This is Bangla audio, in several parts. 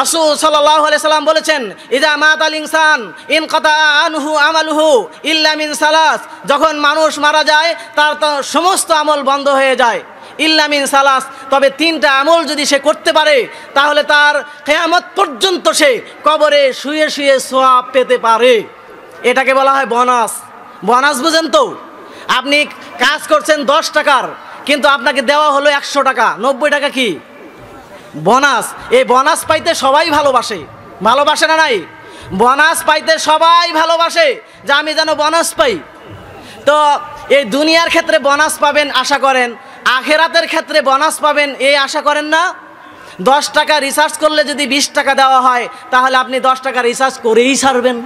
রাসূল সাল্লাল্লাহু আলাইহি সাল্লাম বলেছেন ইজা মাত আল ইনসান ইন কাতা আনহু আমালুহু ইল্লা মিন সালাস যখন মানুষ মারা যায় তার সমস্ত আমল বন্ধ হয়ে যায় ইল্লামিন সালাস তবে তিনটা আমল যদি সে করতে পারে তাহলে তার কিয়ামত পর্যন্ত সে কবরে শুয়ে শুয়ে সোয়াব পেতে পারে এটাকে বলা হয় বনাস বনাস বুঝেন তো আপনি কাজ করছেন দশ টাকার কিন্তু আপনাকে দেওয়া হলো একশো টাকা নব্বই টাকা কি বোনাস এই বোনাস পাইতে সবাই ভালোবাসে ভালোবাসে না নাই বোনাস পাইতে সবাই ভালোবাসে যে আমি যেন বোনাস পাই তো এই দুনিয়ার ক্ষেত্রে বোনাস পাবেন আশা করেন আখেরাতের ক্ষেত্রে বোনাস পাবেন এই আশা করেন না দশ টাকা রিসার্চ করলে যদি বিশ টাকা দেওয়া হয় তাহলে আপনি দশ টাকা রিসার্চ করেই সারবেন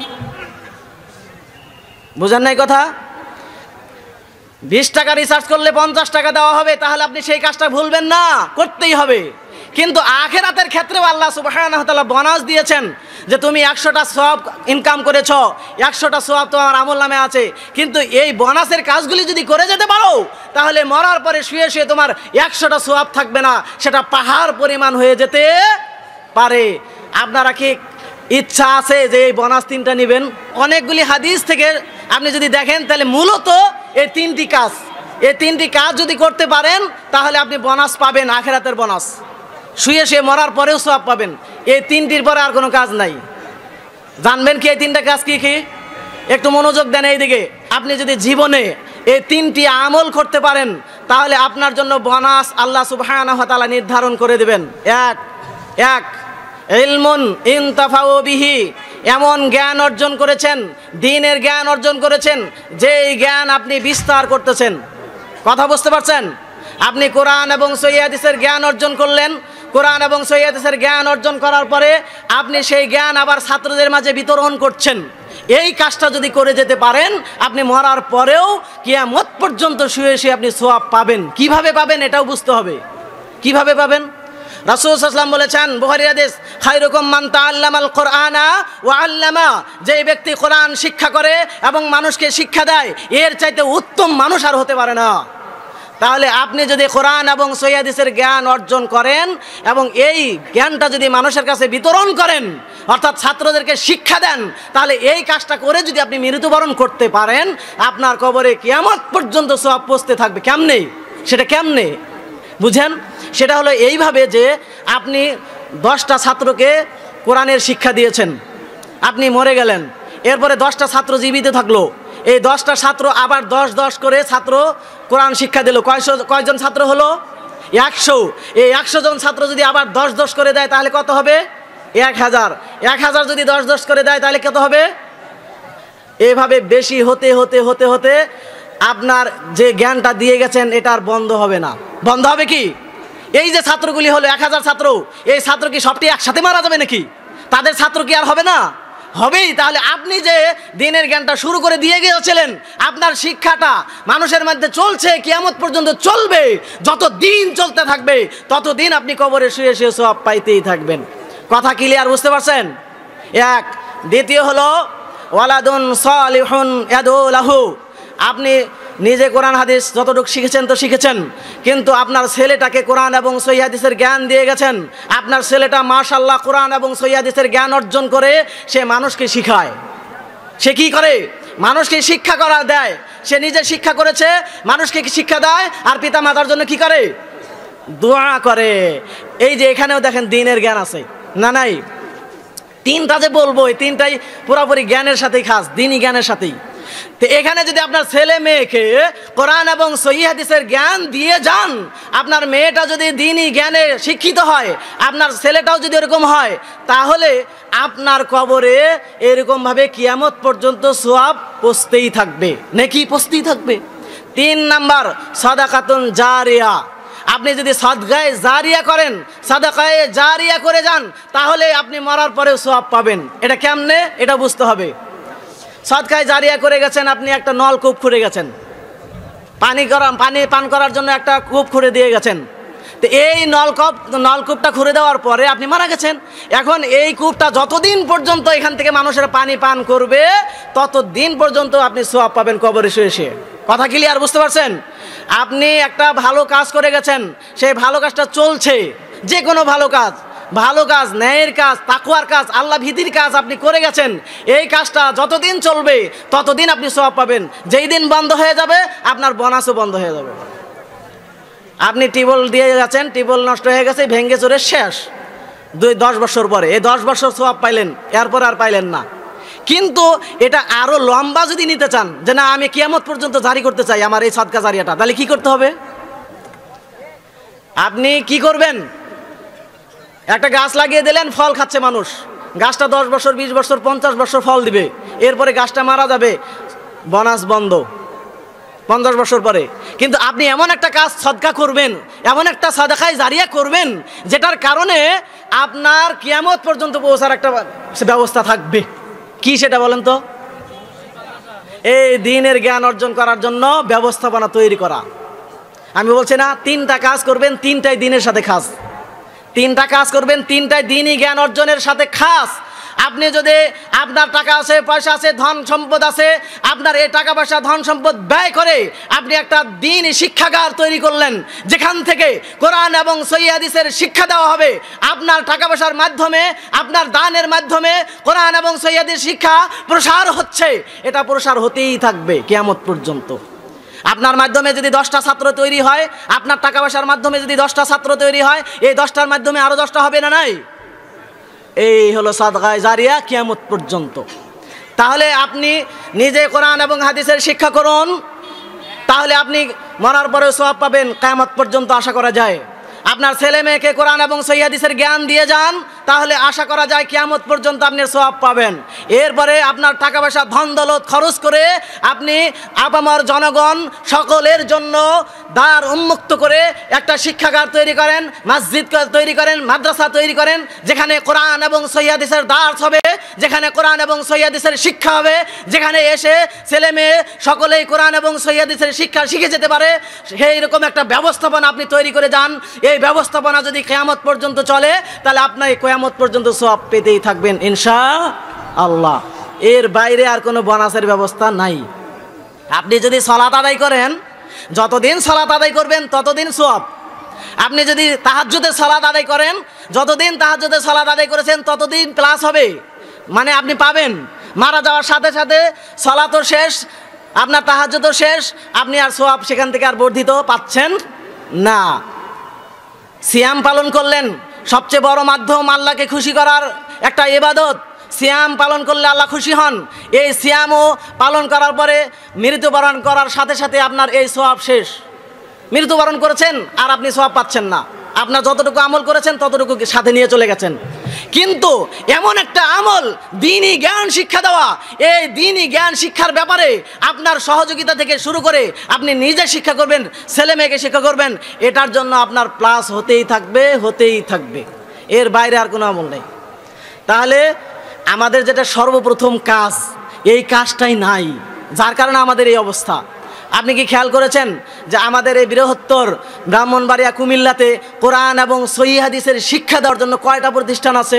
বুঝেন নাই কথা বিশ টাকা রিসার্চ করলে পঞ্চাশ টাকা দেওয়া হবে তাহলে আপনি সেই কাজটা ভুলবেন না করতেই হবে কিন্তু আখেরাতের ক্ষেত্রেও আল্লাহ সুবাহানহতালা বনাস দিয়েছেন যে তুমি একশোটা সব ইনকাম করেছ একশোটা সব তোমার আমল নামে আছে কিন্তু এই বনাসের কাজগুলি যদি করে যেতে পারো তাহলে মরার পরে শুয়ে শুয়ে তোমার একশোটা সোয়াব থাকবে না সেটা পাহাড় পরিমাণ হয়ে যেতে পারে আপনারা কি ইচ্ছা আছে যে এই বনাস তিনটা নেবেন অনেকগুলি হাদিস থেকে আপনি যদি দেখেন তাহলে মূলত এই তিনটি কাজ এই তিনটি কাজ যদি করতে পারেন তাহলে আপনি বনাস পাবেন আখেরাতের বনাস শুয়ে শুয়ে মরার পরেও সব পাবেন এই তিনটির পরে আর কোনো কাজ নাই জানবেন কি এই তিনটা কাজ কি কি একটু মনোযোগ দেন এইদিকে আপনি যদি জীবনে এই তিনটি আমল করতে পারেন তাহলে আপনার জন্য বনাস আল্লাহ সুবাহানহতালা নির্ধারণ করে দেবেন এক এক ইলমুন ইনতাফাও বিহি এমন জ্ঞান অর্জন করেছেন দিনের জ্ঞান অর্জন করেছেন যেই জ্ঞান আপনি বিস্তার করতেছেন কথা বুঝতে পারছেন আপনি কোরআন এবং সৈয়াদিসের জ্ঞান অর্জন করলেন কোরআন এবং সৈয়াদেশের জ্ঞান অর্জন করার পরে আপনি সেই জ্ঞান আবার ছাত্রদের মাঝে বিতরণ করছেন এই কাজটা যদি করে যেতে পারেন আপনি মরার পরেও কিয়ামত পর্যন্ত শুয়ে শুয়ে আপনি সোয়াব পাবেন কিভাবে পাবেন এটাও বুঝতে হবে কিভাবে পাবেন রাসুলাম বলেছেন দেশ খাইরকম মান্তা আল্লামাল কোরআনা ও আল্লামা যে ব্যক্তি কোরআন শিক্ষা করে এবং মানুষকে শিক্ষা দেয় এর চাইতে উত্তম মানুষ আর হতে পারে না তাহলে আপনি যদি কোরআন এবং সৈয়াদিসের জ্ঞান অর্জন করেন এবং এই জ্ঞানটা যদি মানুষের কাছে বিতরণ করেন অর্থাৎ ছাত্রদেরকে শিক্ষা দেন তাহলে এই কাজটা করে যদি আপনি মৃত্যুবরণ করতে পারেন আপনার কবরে কেমন পর্যন্ত সব পৌঁছতে থাকবে কেমনে সেটা কেমনে বুঝেন সেটা হলো এইভাবে যে আপনি দশটা ছাত্রকে কোরআনের শিক্ষা দিয়েছেন আপনি মরে গেলেন এরপরে দশটা ছাত্র জীবিত থাকলো এই দশটা ছাত্র আবার দশ দশ করে ছাত্র কোরআন শিক্ষা দিল কয়শো কয়জন ছাত্র হলো একশো এই একশো জন ছাত্র যদি আবার দশ দশ করে দেয় তাহলে কত হবে এক হাজার এক হাজার যদি দশ দশ করে দেয় তাহলে কত হবে এভাবে বেশি হতে হতে হতে হতে আপনার যে জ্ঞানটা দিয়ে গেছেন এটা আর বন্ধ হবে না বন্ধ হবে কি এই যে ছাত্রগুলি হলো এক হাজার ছাত্র এই ছাত্র কি সবটি একসাথে মারা যাবে নাকি তাদের ছাত্র কি আর হবে না হবেই তাহলে আপনি যে দিনের জ্ঞানটা শুরু করে দিয়ে গিয়েছিলেন আপনার শিক্ষাটা মানুষের মধ্যে চলছে কিয়ামত পর্যন্ত চলবে যত দিন চলতে থাকবে তত দিন আপনি কবরে শুয়ে শুয়ে সব পাইতেই থাকবেন কথা ক্লিয়ার বুঝতে পারছেন এক দ্বিতীয় হলো ওয়ালাদুন সালিহুন ইয়াদু লাহু আপনি নিজে কোরআন হাদিস যতটুকু শিখেছেন তো শিখেছেন কিন্তু আপনার ছেলেটাকে কোরআন এবং সৈয়াদিসের জ্ঞান দিয়ে গেছেন আপনার ছেলেটা মাশাল্লাহ কোরআন এবং সৈয়াদিসের জ্ঞান অর্জন করে সে মানুষকে শিখায় সে কি করে মানুষকে শিক্ষা করা দেয় সে নিজে শিক্ষা করেছে মানুষকে শিক্ষা দেয় আর পিতা মাতার জন্য কি করে দোয়া করে এই যে এখানেও দেখেন দিনের জ্ঞান আছে না নাই তিনটা যে বলবো এই তিনটাই পুরোপুরি জ্ঞানের সাথেই খাস দিনই জ্ঞানের সাথেই তো এখানে যদি আপনার ছেলে মেয়েকে কোরআন এবং সহিহাদিসের জ্ঞান দিয়ে যান আপনার মেয়েটা যদি দিনই জ্ঞানে শিক্ষিত হয় আপনার ছেলেটাও যদি এরকম হয় তাহলে আপনার কবরে এরকমভাবে কিয়ামত পর্যন্ত সোয়াব পচতেই থাকবে নাকি পসতেই থাকবে তিন নাম্বার সাদাকাতুন জারিয়া আপনি যদি সাদগায়ে জারিয়া করেন সাদাকায়ে জারিয়া করে যান তাহলে আপনি মরার পরেও সোয়াব পাবেন এটা কেমনে এটা বুঝতে হবে সৎকায় জারিয়া করে গেছেন আপনি একটা নলকূপ খুঁড়ে গেছেন পানি গরম পানি পান করার জন্য একটা কূপ খুঁড়ে দিয়ে গেছেন তো এই নলকূপ নলকূপটা খুঁড়ে দেওয়ার পরে আপনি মারা গেছেন এখন এই কূপটা যতদিন পর্যন্ত এখান থেকে মানুষের পানি পান করবে ততদিন পর্যন্ত আপনি সোয়াব পাবেন কবরে শুয়ে শুয়ে কথা ক্লিয়ার বুঝতে পারছেন আপনি একটা ভালো কাজ করে গেছেন সেই ভালো কাজটা চলছে যে কোনো ভালো কাজ ভালো কাজ ন্যায়ের কাজ তাকুয়ার কাজ আল্লাহ ভীতির কাজ আপনি করে গেছেন এই কাজটা যতদিন চলবে ততদিন আপনি সব পাবেন যেই দিন বন্ধ হয়ে যাবে আপনার বোনাসও বন্ধ হয়ে যাবে আপনি টিবল দিয়ে গেছেন টিবল নষ্ট হয়ে গেছে ভেঙ্গে চোরের শেষ দুই দশ বছর পরে এই দশ বছর সব পাইলেন এরপর আর পাইলেন না কিন্তু এটা আরও লম্বা যদি নিতে চান যে না আমি কিয়ামত পর্যন্ত জারি করতে চাই আমার এই সদকা জারিয়াটা তাহলে কি করতে হবে আপনি কি করবেন একটা গাছ লাগিয়ে দিলেন ফল খাচ্ছে মানুষ গাছটা দশ বছর বিশ বছর পঞ্চাশ বছর ফল দিবে এরপরে গাছটা মারা যাবে বনাস বন্ধ পঞ্চাশ বছর পরে কিন্তু আপনি এমন একটা কাজ সদকা করবেন এমন একটা সাদাকায় জারিয়া করবেন যেটার কারণে আপনার কিয়ামত পর্যন্ত পৌঁছার একটা ব্যবস্থা থাকবে কি সেটা বলেন তো এই দিনের জ্ঞান অর্জন করার জন্য ব্যবস্থাপনা তৈরি করা আমি বলছি না তিনটা কাজ করবেন তিনটাই দিনের সাথে খাস তিনটা কাজ করবেন তিনটায় দিনই জ্ঞান অর্জনের সাথে খাস আপনি যদি আপনার টাকা আছে পয়সা আছে ধন সম্পদ আছে আপনার এই টাকা পয়সা ধন সম্পদ ব্যয় করে আপনি একটা দিন শিক্ষাগার তৈরি করলেন যেখান থেকে কোরআন এবং সৈয়াদিসের শিক্ষা দেওয়া হবে আপনার টাকা পয়সার মাধ্যমে আপনার দানের মাধ্যমে কোরআন এবং সৈয়াদির শিক্ষা প্রসার হচ্ছে এটা প্রসার হতেই থাকবে কেয়ামত পর্যন্ত আপনার মাধ্যমে যদি দশটা ছাত্র তৈরি হয় আপনার টাকা পয়সার মাধ্যমে যদি দশটা ছাত্র তৈরি হয় এই দশটার মাধ্যমে আরও দশটা হবে না নাই এই হলো সাদগায় জারিয়া কিয়ামত পর্যন্ত তাহলে আপনি নিজে কোরআন এবং হাদিসের শিক্ষা করুন তাহলে আপনি মরার পরেও সব পাবেন কায়ামত পর্যন্ত আশা করা যায় আপনার ছেলে মেয়েকে কোরআন এবং সৈয়াদিসের জ্ঞান দিয়ে যান তাহলে আশা করা যায় কেয়ামত পর্যন্ত আপনি সব পাবেন এরপরে আপনার টাকা পয়সা ধন দৌলত খরচ করে আপনি আপামার জনগণ সকলের জন্য দ্বার উন্মুক্ত করে একটা শিক্ষাগার তৈরি করেন মসজিদ তৈরি করেন মাদ্রাসা তৈরি করেন যেখানে কোরআন এবং সৈয়াদিসের দাস হবে যেখানে কোরআন এবং সৈয়াদিসের শিক্ষা হবে যেখানে এসে ছেলে মেয়ে সকলেই কোরআন এবং সৈয়াদিসের শিক্ষা শিখে যেতে পারে সেই রকম একটা ব্যবস্থাপনা আপনি তৈরি করে যান এই ব্যবস্থাপনা যদি কেয়ামত পর্যন্ত চলে তাহলে আপনার কেয়ামত পর্যন্ত সব পেতেই থাকবেন ইনশা আল্লাহ এর বাইরে আর কোনো বোনাসের ব্যবস্থা নাই আপনি যদি সলাত আদায় করেন যতদিন সলাত আদায় করবেন ততদিন সোয়াব আপনি যদি তাহাজ্যতে সলাত আদায় করেন যতদিন তাহাজ্যতে সলাত আদায় করেছেন ততদিন প্লাস হবে মানে আপনি পাবেন মারা যাওয়ার সাথে সাথে সলাতও শেষ আপনার তাহাজ্যতও শেষ আপনি আর সোয়াব সেখান থেকে আর বর্ধিত পাচ্ছেন না সিয়াম পালন করলেন সবচেয়ে বড় মাধ্যম আল্লাহকে খুশি করার একটা এবাদত সিয়াম পালন করলে আল্লাহ খুশি হন এই সিয়ামও পালন করার পরে মৃত্যুবরণ করার সাথে সাথে আপনার এই সোয়াব শেষ মৃত্যুবরণ করেছেন আর আপনি সোয়াব পাচ্ছেন না আপনার যতটুকু আমল করেছেন ততটুকু সাথে নিয়ে চলে গেছেন কিন্তু এমন একটা আমল দিনই জ্ঞান শিক্ষা দেওয়া এই দিনই জ্ঞান শিক্ষার ব্যাপারে আপনার সহযোগিতা থেকে শুরু করে আপনি নিজে শিক্ষা করবেন ছেলে মেয়েকে শিক্ষা করবেন এটার জন্য আপনার প্লাস হতেই থাকবে হতেই থাকবে এর বাইরে আর কোনো আমল নেই তাহলে আমাদের যেটা সর্বপ্রথম কাজ এই কাজটাই নাই যার কারণে আমাদের এই অবস্থা আপনি কি খেয়াল করেছেন যে আমাদের এই বৃহত্তর ব্রাহ্মণবাড়িয়া কুমিল্লাতে কোরআন এবং সহিহাদিসের শিক্ষা দেওয়ার জন্য কয়টা প্রতিষ্ঠান আছে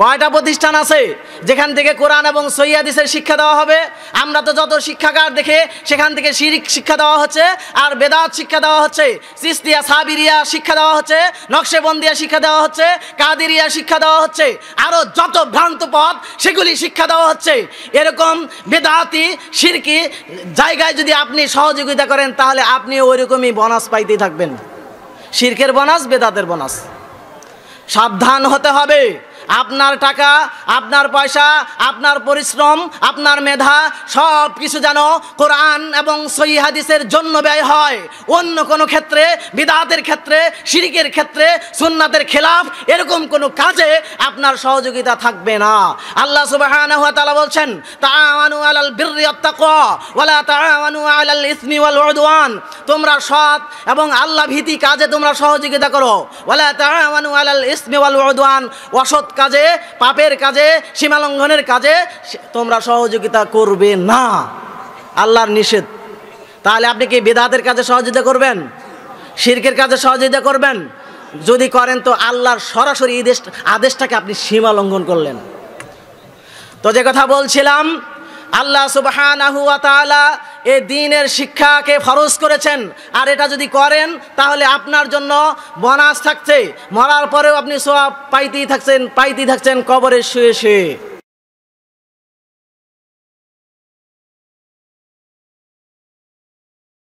কয়টা প্রতিষ্ঠান আছে যেখান থেকে কোরআন এবং সৈয়াদিসের শিক্ষা দেওয়া হবে আমরা তো যত শিক্ষাগার দেখে সেখান থেকে শিরিক শিক্ষা দেওয়া হচ্ছে আর বেদাত শিক্ষা দেওয়া হচ্ছে সিস্তিয়া সাবিরিয়া শিক্ষা দেওয়া হচ্ছে নকশেবন্দিয়া শিক্ষা দেওয়া হচ্ছে কাদিরিয়া শিক্ষা দেওয়া হচ্ছে আরও যত ভ্রান্ত পথ সেগুলি শিক্ষা দেওয়া হচ্ছে এরকম বেদাতি শিরকি জায়গায় যদি আপনি সহযোগিতা করেন তাহলে আপনি ওইরকমই বনাস পাইতেই থাকবেন শিরকের বনাস বেদাতের বনাস সাবধান হতে হবে আপনার টাকা আপনার পয়সা আপনার পরিশ্রম আপনার মেধা সব কিছু যেন কোরআন এবং সহি হাদিসের জন্য ব্যয় হয় অন্য কোনো ক্ষেত্রে বিদাতের ক্ষেত্রে শিরিকের ক্ষেত্রে সুন্নাতের খেলাফ এরকম কোনো কাজে আপনার সহযোগিতা থাকবে না আল্লাহ সুবাহ বলছেন আলাল বিররি তোমরা সৎ এবং আল্লাহ ভীতি কাজে তোমরা সহযোগিতা করো ওয়ালা তা আলাল ইসমি ওয়াল উদওয়ান অসৎ কাজে পাপের কাজে সীমালঙ্ঘনের কাজে তোমরা সহযোগিতা করবে না আল্লাহর নিষেধ তাহলে আপনি কি বেদাতের কাজে সহযোগিতা করবেন শির্কের কাজে সহযোগিতা করবেন যদি করেন তো আল্লাহর সরাসরি আদেশটাকে আপনি সীমা লঙ্ঘন করলেন তো যে কথা বলছিলাম আল্লাহ সুবাহ এ দিনের শিক্ষাকে ফরজ করেছেন আর এটা যদি করেন তাহলে আপনার জন্য বনাস থাকছে মরার পরেও আপনি সব পাইতেই থাকছেন পাইতেই থাকছেন কবরের শুয়ে শুয়ে